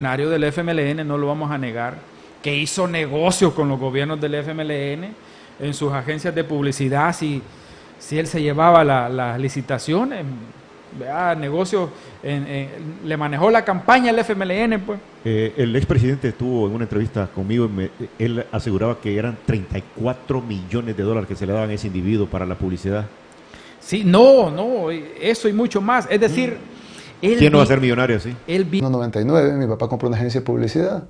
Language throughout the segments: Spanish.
del FMLN, no lo vamos a negar, que hizo negocios con los gobiernos del FMLN en sus agencias de publicidad, si, si él se llevaba las licitaciones, negocios, le manejó la campaña el FMLN. pues. Eh, el expresidente estuvo en una entrevista conmigo, él aseguraba que eran 34 millones de dólares que se le daban a ese individuo para la publicidad. Sí, no, no, eso y mucho más. Es decir... Mm. ¿Quién no va a ser millonario así? En el 99 mi papá compró una agencia de publicidad.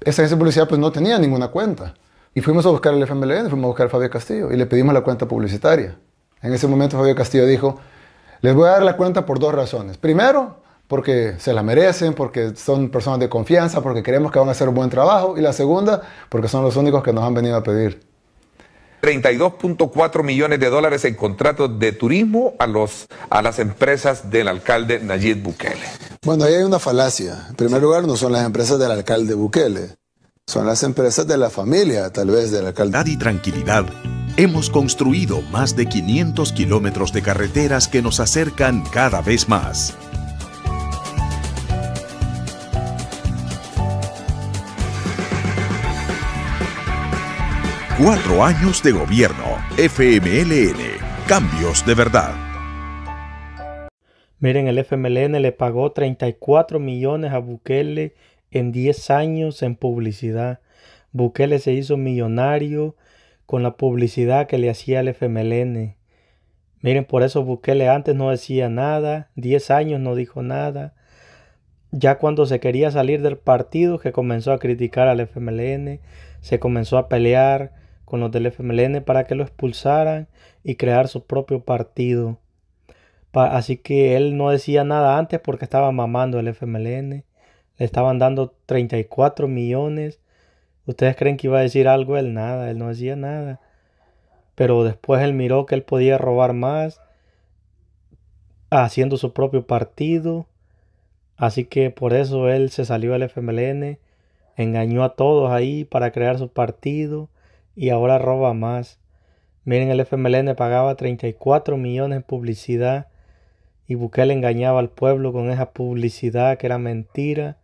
Esa agencia de publicidad pues no tenía ninguna cuenta. Y fuimos a buscar el FMLN, fuimos a buscar a Fabio Castillo y le pedimos la cuenta publicitaria. En ese momento Fabio Castillo dijo, les voy a dar la cuenta por dos razones. Primero, porque se la merecen, porque son personas de confianza, porque creemos que van a hacer un buen trabajo. Y la segunda, porque son los únicos que nos han venido a pedir. 32.4 millones de dólares en contratos de turismo a, los, a las empresas del alcalde Nayib Bukele. Bueno, ahí hay una falacia. En primer lugar, no son las empresas del alcalde Bukele, son las empresas de la familia, tal vez, del alcalde. Y tranquilidad. Hemos construido más de 500 kilómetros de carreteras que nos acercan cada vez más Cuatro años de gobierno. FMLN. Cambios de verdad. Miren, el FMLN le pagó 34 millones a Bukele en 10 años en publicidad. Bukele se hizo millonario con la publicidad que le hacía el FMLN. Miren, por eso Bukele antes no decía nada, 10 años no dijo nada. Ya cuando se quería salir del partido, que comenzó a criticar al FMLN, se comenzó a pelear con los del FMLN para que lo expulsaran y crear su propio partido. así que él no decía nada antes porque estaba mamando el FMLN. Le estaban dando 34 millones. ¿Ustedes creen que iba a decir algo? Él nada, él no decía nada. Pero después él miró que él podía robar más haciendo su propio partido. Así que por eso él se salió del FMLN, engañó a todos ahí para crear su partido y ahora roba más. Miren, el FMLN pagaba 34 millones en publicidad y Bukele engañaba al pueblo con esa publicidad que era mentira,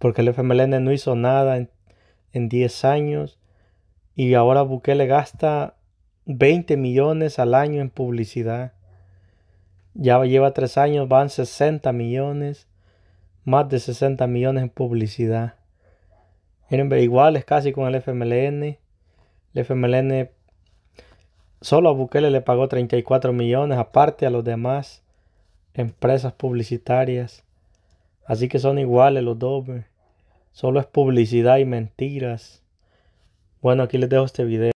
porque el FMLN no hizo nada en, 10 años y ahora Bukele gasta 20 millones al año en publicidad. Ya lleva 3 años, van 60 millones, más de 60 millones en publicidad. Miren, iguales casi con el FMLN el FMLN solo a Bukele le pagó 34 millones, aparte a los demás empresas publicitarias. Así que son iguales los dos. Solo es publicidad y mentiras. Bueno, aquí les dejo este video.